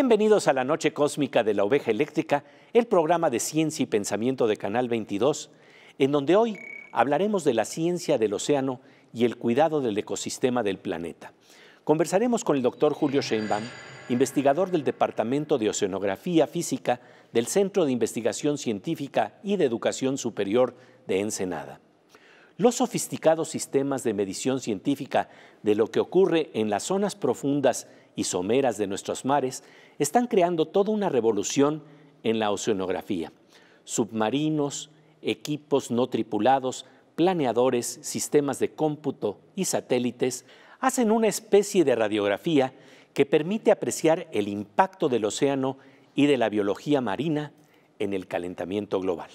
Bienvenidos a la Noche Cósmica de la Oveja Eléctrica, el programa de ciencia y pensamiento de Canal 22, en donde hoy hablaremos de la ciencia del océano y el cuidado del ecosistema del planeta. Conversaremos con el doctor Julio Sheinbaum, investigador del Departamento de Oceanografía Física del Centro de Investigación Científica y de Educación Superior de Ensenada los sofisticados sistemas de medición científica de lo que ocurre en las zonas profundas y someras de nuestros mares están creando toda una revolución en la oceanografía. Submarinos, equipos no tripulados, planeadores, sistemas de cómputo y satélites hacen una especie de radiografía que permite apreciar el impacto del océano y de la biología marina en el calentamiento global.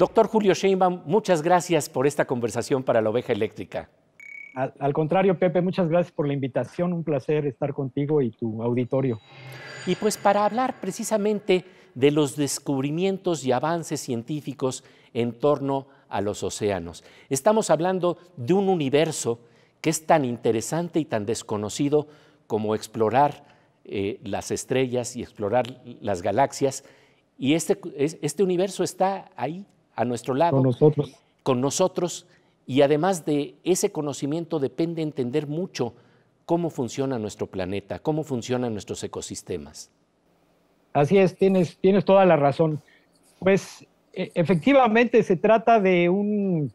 Doctor Julio Sheinbaum, muchas gracias por esta conversación para la oveja eléctrica. Al, contrario, Pepe, muchas gracias por la invitación. Un placer estar contigo y tu auditorio. Y pues para hablar precisamente de los descubrimientos y avances científicos en torno a los océanos. Estamos hablando de un universo que es tan interesante y tan desconocido como explorar eh, las estrellas y explorar las galaxias. Y este, este universo está ahí a nuestro lado. Con nosotros. Con nosotros. Y además de ese conocimiento depende entender mucho cómo funciona nuestro planeta, cómo funcionan nuestros ecosistemas. Así es, tienes, tienes toda la razón. Pues e, efectivamente se trata de un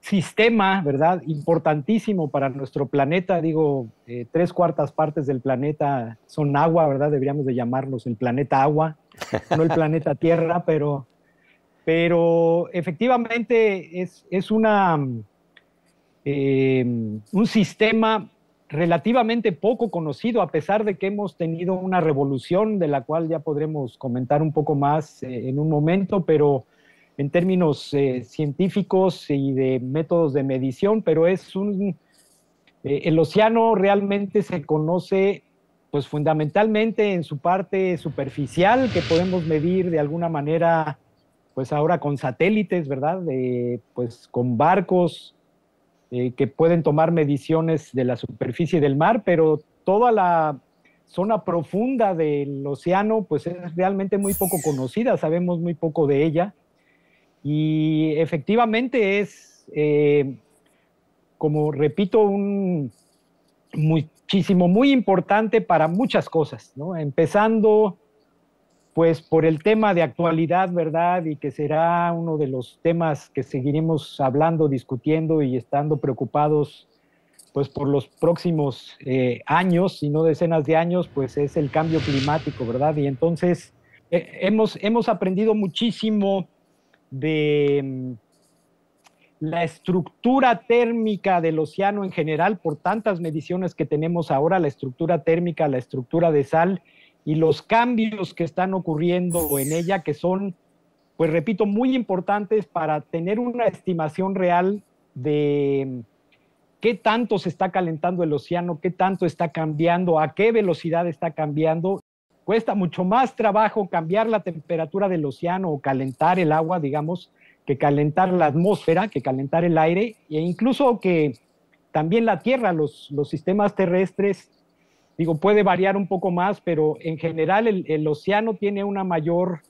sistema, ¿verdad? Importantísimo para nuestro planeta, digo, eh, tres cuartas partes del planeta son agua, ¿verdad? Deberíamos de llamarnos el planeta agua, no el planeta Tierra, pero pero efectivamente es, una, mm, eh, mm, un sistema relativamente poco conocido, a pesar de que hemos tenido una revolución de la cual ya podremos comentar un poco más eh, en un momento, pero en términos eh, científicos y de métodos de medición, pero es un... el océano realmente se conoce pues fundamentalmente en su parte superficial, que podemos medir de alguna manera pues ahora con satélites, ¿verdad? pues con barcos eh, que pueden tomar mediciones de la superficie del mar, pero toda la zona profunda del océano, pues es realmente muy poco conocida, sabemos muy poco de ella. Y efectivamente es, eh, como repito, un muchísimo, muy importante para muchas cosas, ¿no? Empezando pues por el tema de actualidad, ¿verdad? Y que será uno de los temas que seguiremos hablando, discutiendo y estando preocupados pues por los próximos eh, años, si no decenas de años, pues es el cambio climático, ¿verdad? Y entonces eh, hemos aprendido muchísimo de mm, la estructura térmica del océano en general, por tantas mediciones que tenemos ahora, la estructura térmica, la estructura de sal, y los cambios que están ocurriendo en ella, que son, pues repito, muy importantes para tener una estimación real de mm, qué tanto se está calentando el océano, qué tanto está cambiando, a qué velocidad está cambiando. Cuesta mucho más trabajo cambiar la temperatura del océano o calentar el agua, digamos, que calentar la atmósfera, que calentar el aire e incluso que también la Tierra, los, los sistemas terrestres Digo, puede variar un poco más, pero en general el, océano tiene una mayor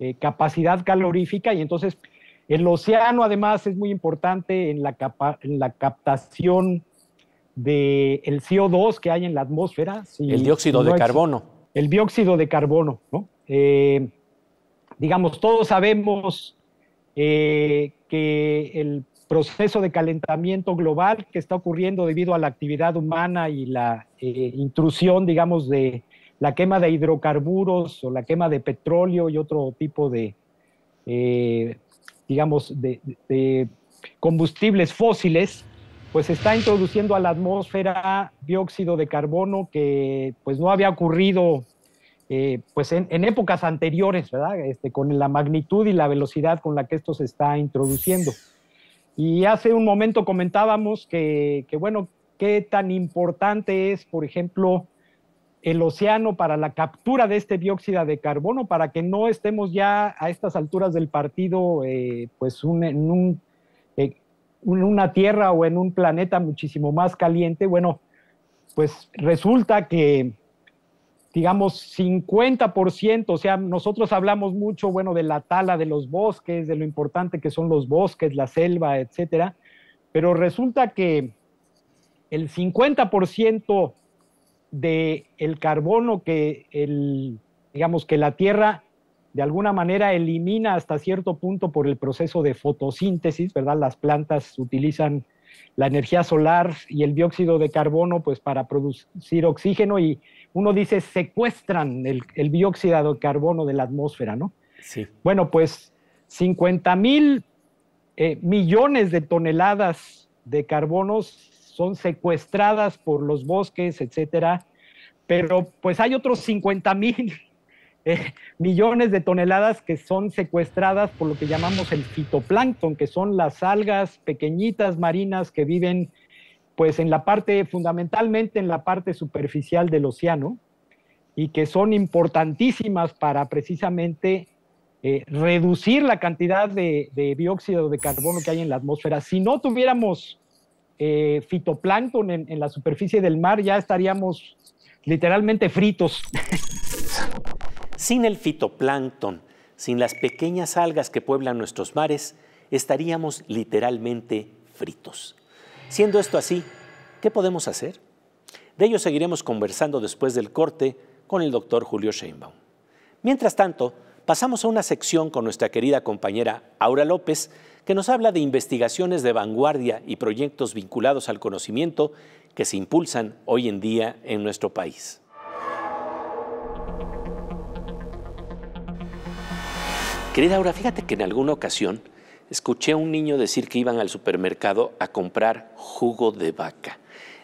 eh, capacidad calorífica y entonces el océano además es muy importante en la, la captación del CO2 que hay en la atmósfera. el dióxido de carbono. El dióxido de carbono, ¿no? Eh, digamos, todos sabemos eh, que el proceso de calentamiento global que está ocurriendo debido a la actividad humana y la eh, intrusión, digamos, de la quema de hidrocarburos o la quema de petróleo y otro tipo de, eh, digamos, de, combustibles fósiles, pues está introduciendo a la atmósfera dióxido de carbono que pues no había ocurrido eh, pues en, en, épocas anteriores, ¿verdad? Este, con la magnitud y la velocidad con la que esto se está introduciendo. Y hace un momento comentábamos que, bueno, qué tan importante es, por ejemplo, el océano para la captura de este dióxido de carbono, para que no estemos ya a estas alturas del partido, eh, pues en un, eh, una tierra o en un planeta muchísimo más caliente. Bueno, pues resulta que digamos, 50%, o sea, nosotros hablamos mucho, bueno, de la tala de los bosques, de lo importante que son los bosques, la selva, etcétera, pero resulta que el 50% del el carbono que el, digamos, que la Tierra de alguna manera elimina hasta cierto punto por el proceso de fotosíntesis, ¿verdad? Las plantas utilizan la energía solar y el dióxido de carbono pues para producir oxígeno y uno dice secuestran el, dióxido de carbono de la atmósfera, ¿no? Sí. Bueno, pues 50 mil eh, millones de toneladas de carbonos son secuestradas por los bosques, etcétera, pero pues hay otros 50 mil eh, millones de toneladas que son secuestradas por lo que llamamos el fitoplancton, que son las algas pequeñitas marinas que viven pues en la parte, fundamentalmente en la parte superficial del océano, y que son importantísimas para precisamente eh, reducir la cantidad de, dióxido de carbono que hay en la atmósfera. Si no tuviéramos eh, fitoplancton en, la superficie del mar, ya estaríamos literalmente fritos. Sin el fitoplancton, sin las pequeñas algas que pueblan nuestros mares, estaríamos literalmente fritos. Siendo esto así, ¿qué podemos hacer? De ello seguiremos conversando después del corte con el doctor Julio Sheinbaum. Mientras tanto, pasamos a una sección con nuestra querida compañera Aura López, que nos habla de investigaciones de vanguardia y proyectos vinculados al conocimiento que se impulsan hoy en día en nuestro país. Querida Aura, fíjate que en alguna ocasión escuché a un niño decir que iban al supermercado a comprar jugo de vaca.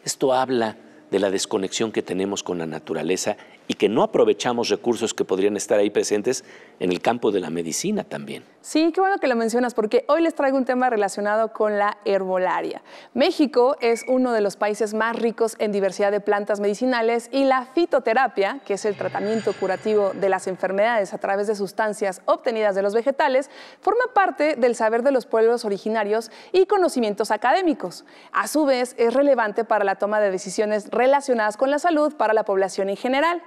Esto habla de la desconexión que tenemos con la naturaleza y que no aprovechamos recursos que podrían estar ahí presentes en el campo de la medicina también. Sí, qué bueno que lo mencionas porque hoy les traigo un tema relacionado con la herbolaria. México es uno de los países más ricos en diversidad de plantas medicinales y la fitoterapia, que es el tratamiento curativo de las enfermedades a través de sustancias obtenidas de los vegetales, forma parte del saber de los pueblos originarios y conocimientos académicos. A su vez, es relevante para la toma de decisiones relacionadas con la salud para la población en general.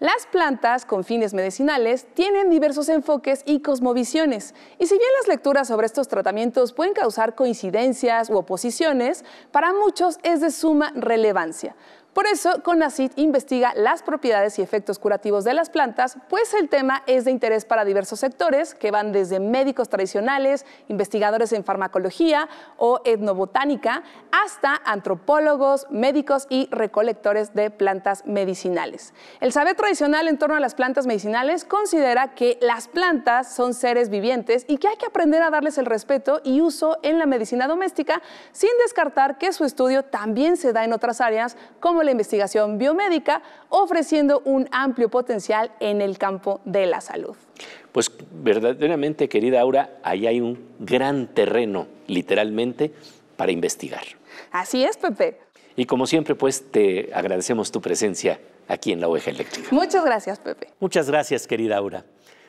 Las plantas con fines medicinales tienen diversos enfoques y cosmovisiones, y si bien las lecturas sobre estos tratamientos pueden causar coincidencias u oposiciones, para muchos es de suma relevancia por eso, CONACYT investiga las propiedades y efectos curativos de las plantas, pues el tema es de interés para diversos sectores, que van desde médicos tradicionales, investigadores en farmacología o etnobotánica, hasta antropólogos, médicos y recolectores de plantas medicinales. El saber tradicional en torno a las plantas medicinales considera que las plantas son seres vivientes y que hay que aprender a darles el respeto y uso en la medicina doméstica, sin descartar que su estudio también se da en otras áreas como la investigación biomédica, ofreciendo un amplio potencial en el campo de la salud. Pues verdaderamente, querida Aura, ahí hay un gran terreno, literalmente, para investigar. Así es, Pepe. Y como siempre, pues te agradecemos tu presencia aquí en la oveja eléctrica. Muchas gracias, Pepe. Muchas gracias, querida Aura.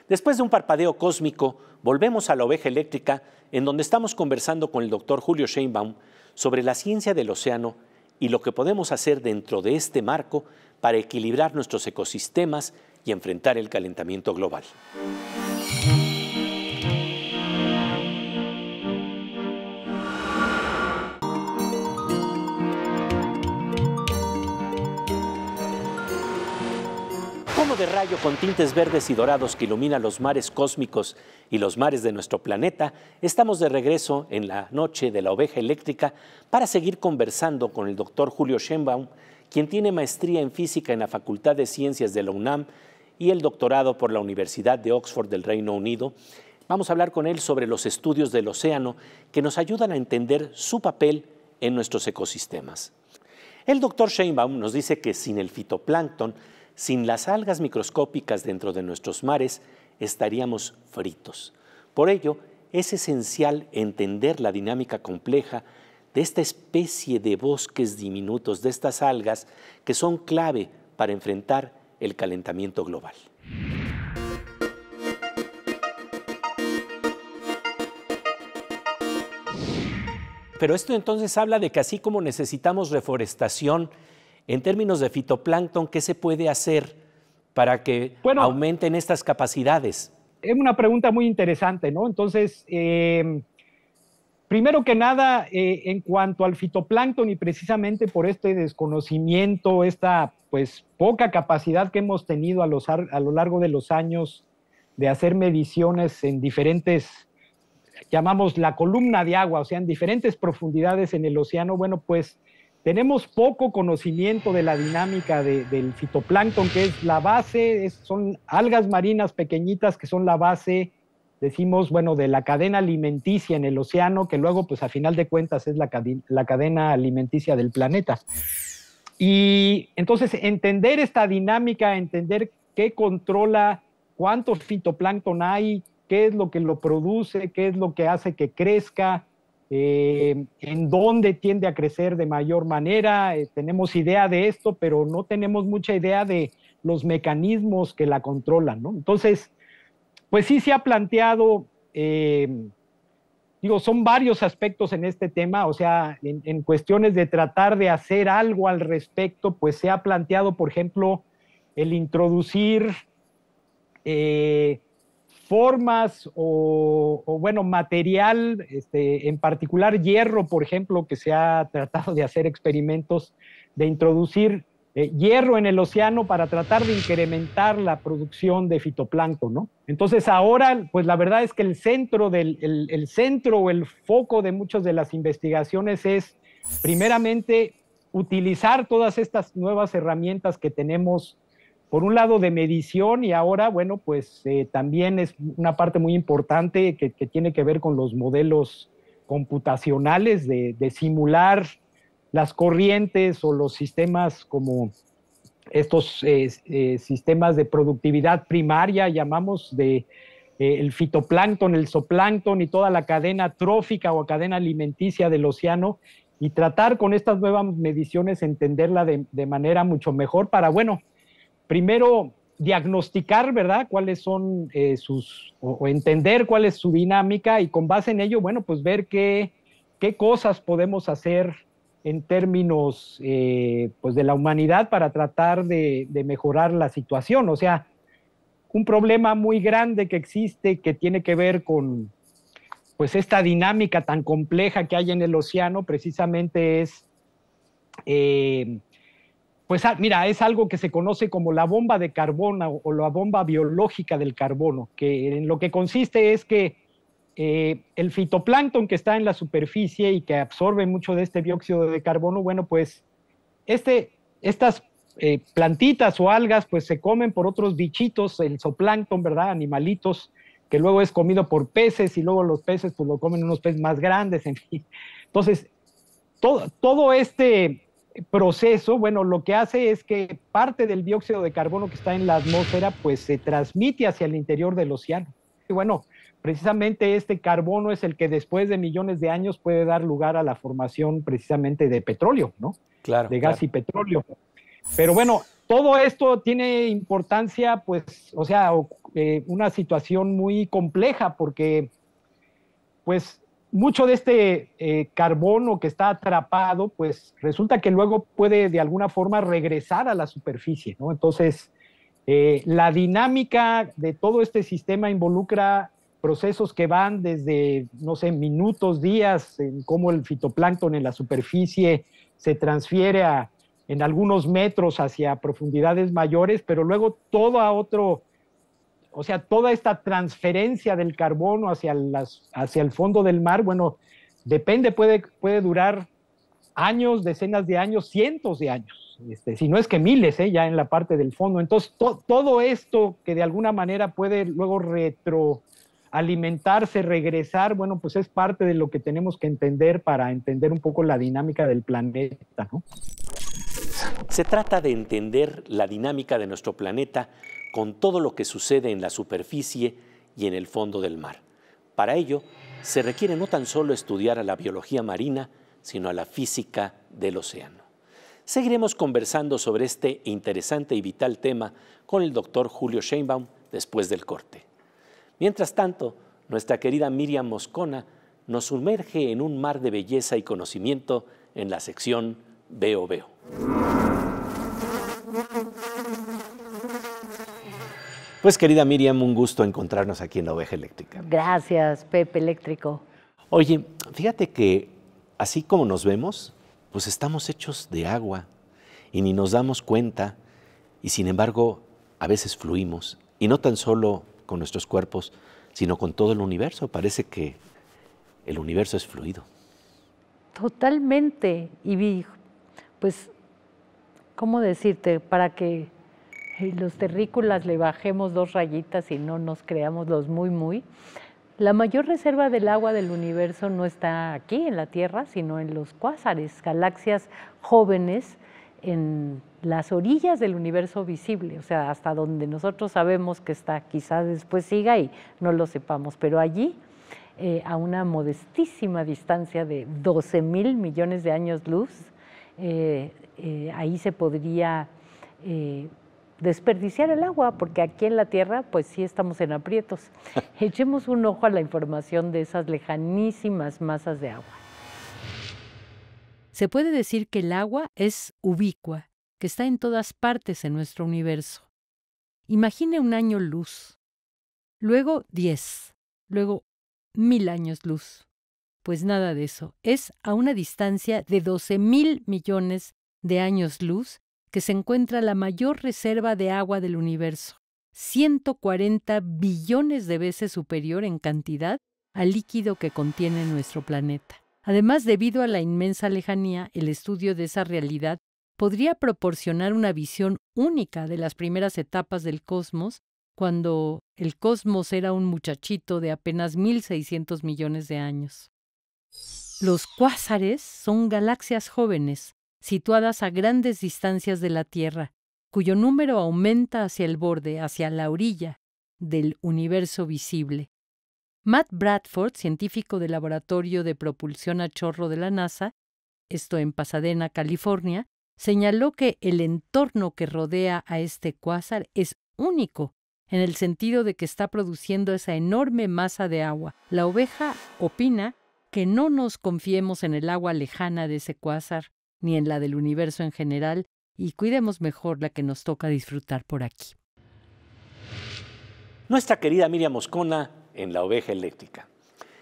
Después de un parpadeo cósmico, volvemos a la oveja eléctrica, en donde estamos conversando con el doctor Julio Sheinbaum sobre la ciencia del océano y lo que podemos hacer dentro de este marco para equilibrar nuestros ecosistemas y enfrentar el calentamiento global. de rayo con tintes verdes y dorados que ilumina los mares cósmicos y los mares de nuestro planeta, estamos de regreso en la noche de la oveja eléctrica para seguir conversando con el doctor Julio Schenbaum, quien tiene maestría en física en la Facultad de Ciencias de la UNAM y el doctorado por la Universidad de Oxford del Reino Unido. Vamos a hablar con él sobre los estudios del océano que nos ayudan a entender su papel en nuestros ecosistemas. El doctor Sheinbaum nos dice que sin el fitoplancton, sin las algas microscópicas dentro de nuestros mares, estaríamos fritos. Por ello, es esencial entender la dinámica compleja de esta especie de bosques diminutos, de estas algas, que son clave para enfrentar el calentamiento global. Pero esto entonces habla de que así como necesitamos reforestación, en términos de fitoplancton, ¿qué se puede hacer para que aumenten estas capacidades? Es una pregunta muy interesante, ¿no? Entonces, eh, primero que nada, eh, en cuanto al fitoplancton y precisamente por este desconocimiento, esta pues poca capacidad que hemos tenido a, a lo largo de los años de hacer mediciones en diferentes llamamos la columna de agua, o sea, en diferentes profundidades en el océano, bueno, pues tenemos poco conocimiento de la dinámica del fitoplancton, que es la base, son algas marinas pequeñitas que son la base, decimos, bueno, de la cadena alimenticia en el océano, que luego, pues a final de cuentas, es la, cadena alimenticia del planeta. Y entonces entender esta dinámica, entender qué controla, cuánto fitoplancton hay, qué es lo que lo produce, qué es lo que hace que crezca, eh, en dónde tiende a crecer de mayor manera. Eh, tenemos idea de esto, pero no tenemos mucha idea de los mecanismos que la controlan. ¿no? Entonces, pues sí se ha planteado, eh, digo, son varios aspectos en este tema, o sea, en, en, cuestiones de tratar de hacer algo al respecto, pues se ha planteado, por ejemplo, el introducir formas o, bueno, material, este, en particular hierro, por ejemplo, que se ha tratado de hacer experimentos de introducir eh, hierro en el océano para tratar de incrementar la producción de fitoplancton, ¿no? Entonces ahora, pues la verdad es que el centro, del, el, el centro o el foco de muchas de las investigaciones es, primeramente, utilizar todas estas nuevas herramientas que tenemos por un lado de medición y ahora, bueno, pues eh, también es una parte muy importante que, tiene que ver con los modelos computacionales de, simular las corrientes o los sistemas como estos eh, eh, sistemas de productividad primaria, llamamos de el fitoplancton, el zooplancton y toda la cadena trófica o cadena alimenticia del océano y tratar con estas nuevas mediciones entenderla de manera mucho mejor para, bueno, primero diagnosticar, ¿verdad? Cuáles son eh, sus, o, entender cuál es su dinámica y con base en ello, bueno, pues ver qué, qué cosas podemos hacer en términos eh, pues de la humanidad para tratar de, de, mejorar la situación. O sea, un problema muy grande que existe que tiene que ver con pues esta dinámica tan compleja que hay en el océano precisamente es eh, pues ah, mira, es algo que se conoce como la bomba de carbono o la bomba biológica del carbono, que en lo que consiste es que eh, el fitoplancton que está en la superficie y que absorbe mucho de este dióxido de carbono, bueno, pues este, estas eh, plantitas o algas pues se comen por otros bichitos, el zooplancton, ¿verdad? Animalitos, que luego es comido por peces y luego los peces pues lo comen unos peces más grandes, en fin. Entonces, todo, todo este proceso, bueno, lo que hace es que parte del dióxido de carbono que está en la atmósfera, pues se transmite hacia el interior del océano. Y bueno, precisamente este carbono es el que después de millones de años puede dar lugar a la formación precisamente de petróleo, ¿no? Claro. De gas y petróleo. Pero bueno, todo esto tiene importancia, pues, o sea, eh, una situación muy compleja porque, pues, mucho de este eh, carbono que está atrapado, pues resulta que luego puede de alguna forma regresar a la superficie, ¿no? Entonces, eh, la dinámica de todo este sistema involucra procesos que van desde, no sé, minutos, días, en cómo el fitoplancton en la superficie se transfiere en algunos metros hacia profundidades mayores, pero luego todo a otro o sea, toda esta transferencia del carbono hacia, las, hacia el fondo del mar, bueno, depende, puede, puede durar años, decenas de años, cientos de años, este, si no es que miles, eh, ya en la parte del fondo. Entonces, todo esto que de alguna manera puede luego retroalimentarse, regresar, bueno, pues es parte de lo que tenemos que entender para entender un poco la dinámica del planeta. Se trata de entender la dinámica de nuestro planeta con todo lo que sucede en la superficie y en el fondo del mar. Para ello, se requiere no tan solo estudiar a la biología marina, sino a la física del océano. Seguiremos conversando sobre este interesante y vital tema con el doctor Julio Sheinbaum después del corte. Mientras tanto, nuestra querida Miriam Moscona nos sumerge en un mar de belleza y conocimiento en la sección Veo Veo. Pues querida Miriam, un gusto encontrarnos aquí en la Oveja Eléctrica. Gracias, Pepe Eléctrico. Oye, fíjate que así como nos vemos, pues estamos hechos de agua y ni nos damos cuenta y sin embargo a veces fluimos y no tan solo con nuestros cuerpos, sino con todo el universo. Parece que el universo es fluido. Totalmente. Y pues, ¿cómo decirte? Para que los terrícolas le bajemos dos rayitas y no nos creamos los muy, muy, la mayor reserva del agua del universo no está aquí en la Tierra, sino en los cuásares, galaxias jóvenes en las orillas del universo visible, o sea, hasta donde nosotros sabemos que está, quizás después siga y no lo sepamos, pero allí, eh, a una modestísima distancia de 12 mil millones de años luz, eh, eh, ahí se podría desperdiciar el agua, porque aquí en la Tierra pues sí estamos en aprietos. Echemos un ojo a la información de esas lejanísimas masas de agua. Se puede decir que el agua es ubicua, que está en todas partes en nuestro universo. Imagine un año luz, luego diez, luego mil años luz. Pues nada de eso, es a una distancia de 12 mil millones de años luz que se encuentra la mayor reserva de agua del universo, 140 billones de veces superior en cantidad al líquido que contiene nuestro planeta. Además, debido a la inmensa lejanía, el estudio de esa realidad podría proporcionar una visión única de las primeras etapas del cosmos, cuando el cosmos era un muchachito de apenas 1.600 millones de años. Los cuásares son galaxias jóvenes, situadas a grandes distancias de la Tierra, cuyo número aumenta hacia el borde, hacia la orilla del universo visible. Matt Bradford, científico del Laboratorio de Propulsión a Chorro de la NASA, esto en Pasadena, California, señaló que el entorno que rodea a este cuásar es único en el sentido de que está produciendo esa enorme masa de agua. La oveja opina que no nos confiemos en el agua lejana de ese cuásar, ni en la del universo en general, y cuidemos mejor la que nos toca disfrutar por aquí. Nuestra querida Miriam Moscona en La Oveja Eléctrica.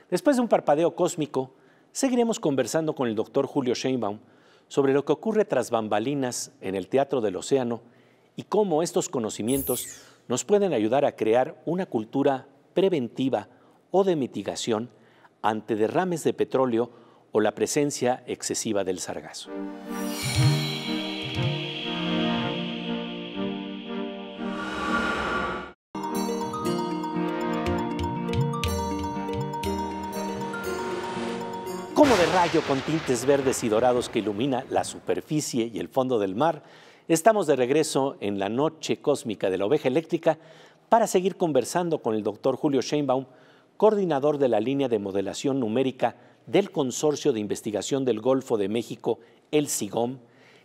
Después de un parpadeo cósmico, seguiremos conversando con el doctor Julio Sheinbaum sobre lo que ocurre tras bambalinas en el Teatro del Océano y cómo estos conocimientos nos pueden ayudar a crear una cultura preventiva o de mitigación ante derrames de petróleo la presencia excesiva del sargazo. Como de rayo con tintes verdes y dorados que ilumina la superficie y el fondo del mar, estamos de regreso en la noche cósmica de la oveja eléctrica para seguir conversando con el doctor Julio Sheinbaum, coordinador de la línea de modelación numérica del Consorcio de Investigación del Golfo de México, el SIGOM,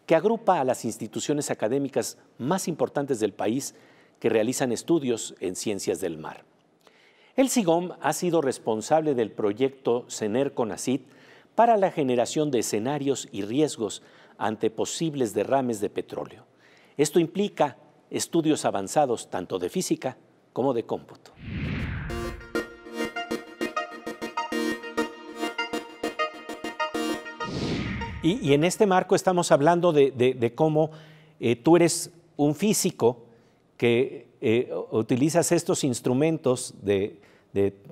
que agrupa a las instituciones académicas más importantes del país que realizan estudios en ciencias del mar. El SIGOM ha sido responsable del proyecto CENER para la generación de escenarios y riesgos ante posibles derrames de petróleo. Esto implica estudios avanzados tanto de física como de cómputo. Y, en este marco estamos hablando de, cómo eh, tú eres un físico que eh, utilizas estos instrumentos de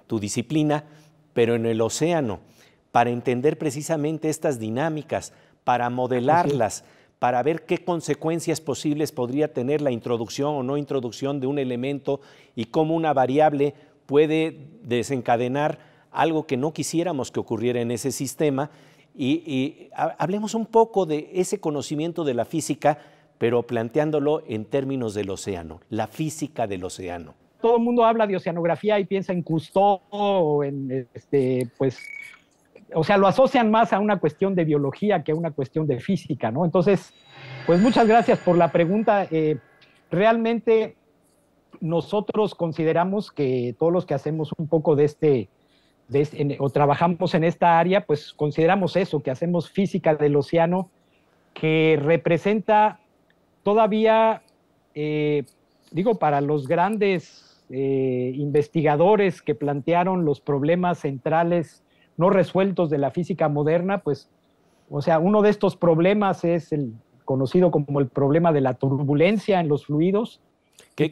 tu disciplina, pero en el océano, para entender precisamente estas dinámicas, para modelarlas, para ver qué consecuencias posibles podría tener la introducción o no introducción de un elemento y cómo una variable puede desencadenar algo que no quisiéramos que ocurriera en ese sistema y, hablemos un poco de ese conocimiento de la física, pero planteándolo en términos del océano, la física del océano todo el mundo habla de oceanografía y piensa en Cousteau o en este, pues, o sea, lo asocian más a una cuestión de biología que a una cuestión de física, ¿no? Entonces, pues muchas gracias por la pregunta. Eh, realmente nosotros consideramos que todos los que hacemos un poco de este o trabajamos en esta área, pues consideramos eso, que hacemos física del océano, que representa todavía, eh, digo, para los grandes eh, investigadores que plantearon los problemas centrales no resueltos de la física moderna, pues, o sea, uno de estos problemas es el conocido como el problema de la turbulencia en los fluidos,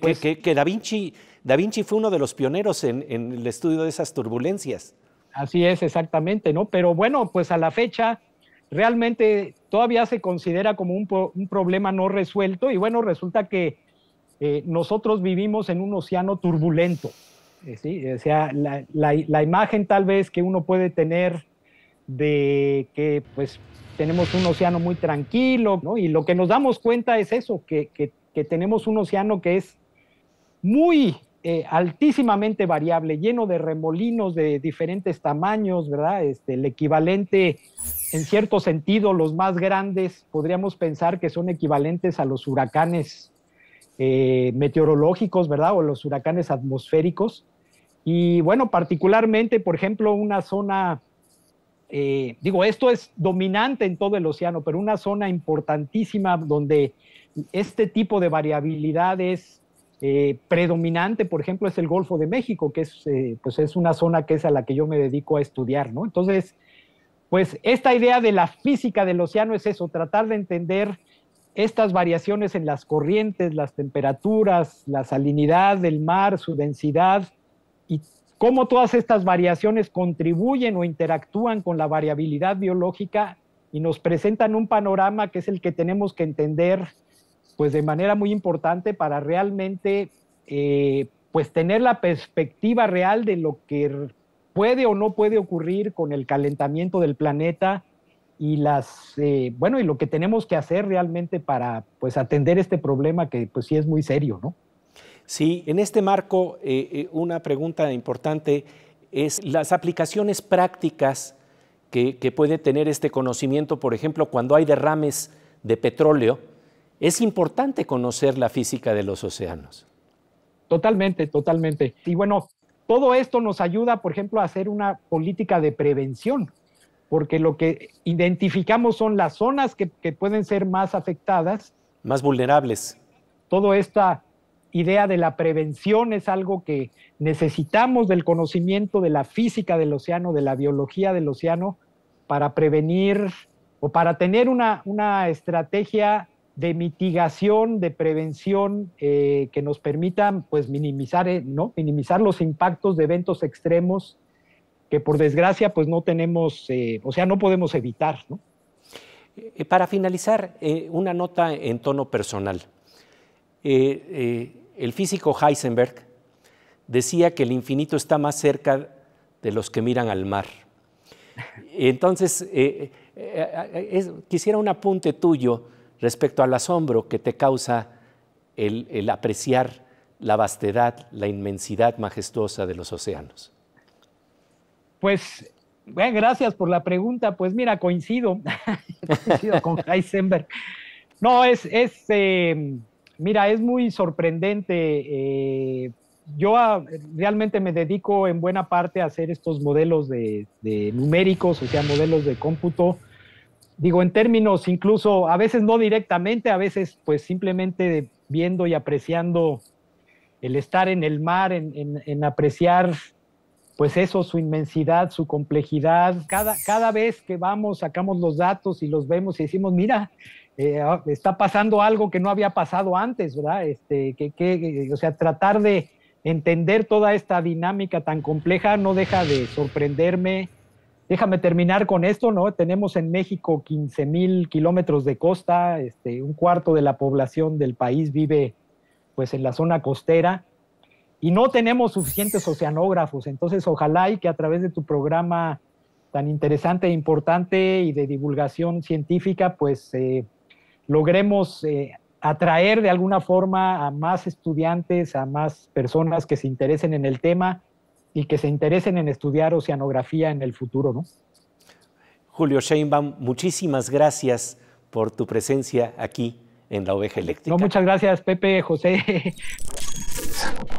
pues que, da, Vinci, da Vinci fue uno de los pioneros en, el estudio de esas turbulencias. Así es, exactamente, ¿no? Pero bueno, pues a la fecha realmente todavía se considera como un, problema no resuelto y bueno, resulta que eh, nosotros vivimos en un océano turbulento. Eh, ¿sí? O sea, la, imagen tal vez que uno puede tener de que pues tenemos un océano muy tranquilo, ¿no? Y lo que nos damos cuenta es eso, que que tenemos un océano que es muy eh, altísimamente variable, lleno de remolinos de diferentes tamaños, ¿verdad? Este, el equivalente, en cierto sentido, los más grandes, podríamos pensar que son equivalentes a los huracanes eh, meteorológicos, ¿verdad? O los huracanes atmosféricos. Y bueno, particularmente, por ejemplo, una zona eh, digo, esto es dominante en todo el océano, pero una zona importantísima donde este tipo de variabilidad es eh, predominante, por ejemplo, es el Golfo de México, que es, eh, pues es una zona que es a la que yo me dedico a estudiar, ¿no? Entonces, pues esta idea de la física del océano es eso, tratar de entender estas variaciones en las corrientes, las temperaturas, la salinidad del mar, su densidad, y cómo todas estas variaciones contribuyen o interactúan con la variabilidad biológica y nos presentan un panorama que es el que tenemos que entender pues de manera muy importante para realmente eh, pues tener la perspectiva real de lo que puede o no puede ocurrir con el calentamiento del planeta y las eh, bueno y lo que tenemos que hacer realmente para pues atender este problema que pues sí es muy serio no Sí, en este marco, eh, eh, una pregunta importante es las aplicaciones prácticas que, puede tener este conocimiento, por ejemplo, cuando hay derrames de petróleo, es importante conocer la física de los océanos. Totalmente, totalmente. Y bueno, todo esto nos ayuda, por ejemplo, a hacer una política de prevención, porque lo que identificamos son las zonas que, pueden ser más afectadas. Más vulnerables. Todo esta idea de la prevención es algo que necesitamos del conocimiento de la física del océano, de la biología del océano, para prevenir o para tener una, una estrategia de mitigación, de prevención eh, que nos permita pues, minimizar, eh, ¿no? minimizar los impactos de eventos extremos que por desgracia pues no tenemos, eh, o sea, no podemos evitar. Para finalizar, una nota en tono personal. Eh, eh, el físico Heisenberg decía que el infinito está más cerca de los que miran al mar. Entonces, eh, quisiera un apunte tuyo respecto al asombro que te causa el, apreciar la vastedad, la inmensidad majestuosa de los océanos. Pues, gracias por la pregunta. Pues mira, coincido, con Heisenberg. No, es, Mira, es muy sorprendente. Eh, yo ah, realmente me dedico en buena parte a hacer estos modelos de, numéricos, o sea, modelos de cómputo. Digo, en términos incluso, a veces no directamente, a veces pues simplemente viendo y apreciando el estar en el mar, en, apreciar pues eso, su inmensidad, su complejidad. Cada, cada vez que vamos, sacamos los datos y los vemos y decimos, mira, eh, ah, está pasando algo que no había pasado antes, ¿verdad? Este, que, o sea, tratar de entender toda esta dinámica tan compleja no deja de sorprenderme. Déjame terminar con esto, ¿no? Tenemos en México 15 mil kilómetros de costa, este, un cuarto de la población del país vive pues en la zona costera y no tenemos suficientes oceanógrafos, entonces ojalá y que a través de tu programa tan interesante e importante y de divulgación científica, pues eh, logremos eh, atraer de alguna forma a más estudiantes, a más personas que se interesen en el tema y que se interesen en estudiar oceanografía en el futuro, Julio Sheinbaum, muchísimas gracias por tu presencia aquí en la Oveja Eléctrica. muchas gracias, Pepe, José.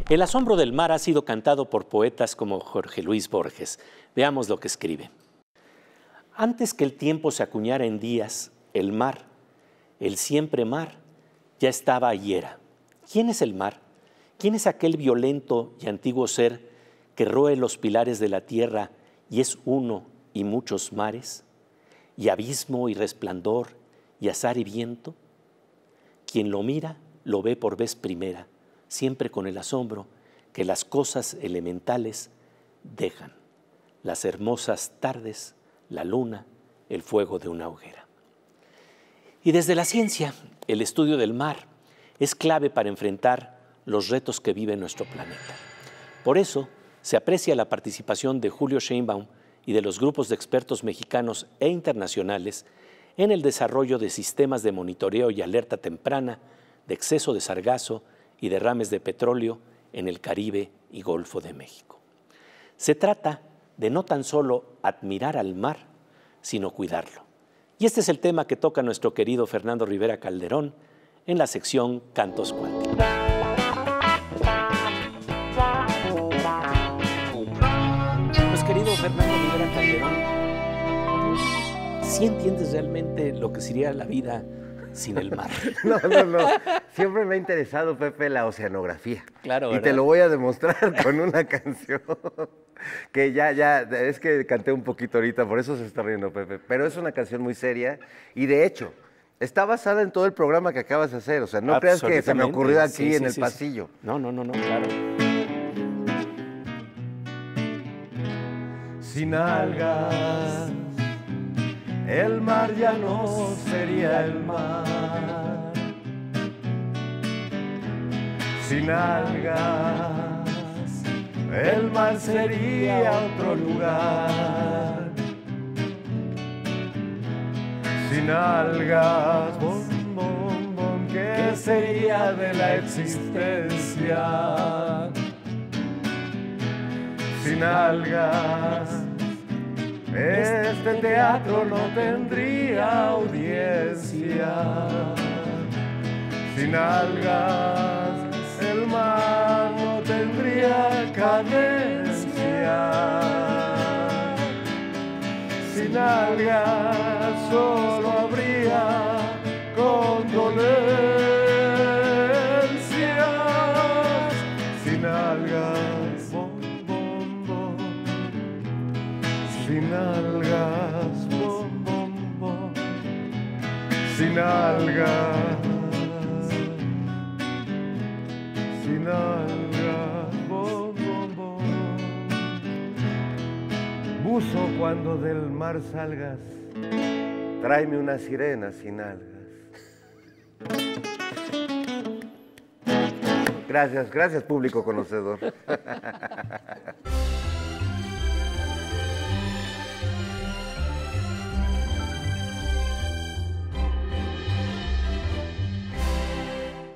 El asombro del mar ha sido cantado por poetas como Jorge Luis Borges. Veamos lo que escribe. Antes que el tiempo se acuñara en días, el mar, el siempre mar, ya estaba y era. ¿Quién es el mar? ¿Quién es aquel violento y antiguo ser que roe los pilares de la tierra y es uno y muchos mares? Y abismo y resplandor y azar y viento. Quien lo mira lo ve por vez primera, siempre con el asombro que las cosas elementales dejan, las hermosas tardes, la luna, el fuego de una hoguera. Y desde la ciencia, el estudio del mar es clave para enfrentar los retos que vive nuestro planeta. Por eso, se aprecia la participación de Julio Sheinbaum y de los grupos de expertos mexicanos e internacionales en el desarrollo de sistemas de monitoreo y alerta temprana de exceso de sargazo y derrames de petróleo en el Caribe y Golfo de México. Se trata de no tan solo admirar al mar, sino cuidarlo y este es el tema que toca nuestro querido Fernando Rivera Calderón en la sección Cantos Cuánticos. Pues querido Fernando Rivera Calderón, si ¿sí entiendes realmente lo que sería la vida sin el mar. no, no, no. Siempre me ha interesado, Pepe, la oceanografía. Claro, Y te lo voy a demostrar con una canción que ya, ya, es que canté un poquito ahorita, por eso se está riendo, Pepe. Pero es una canción muy seria y de hecho... Está basada en todo el programa que acabas de hacer, o sea, no creas que se me ocurrió aquí en el pasillo. No, no, no, no, claro. Sin algas el mar ya no sería el mar. Sin algas, el mar sería otro lugar. Sin algas, bom, bom, ¿qué sería de la existencia? Sin algas este teatro no tendría audiencia. Sin algas el mar no tendría cadencia. Sin algas sin algas, bom, bom. Buzo cuando del mar salgas, tráeme una sirena sin algas. Gracias, gracias público conocedor.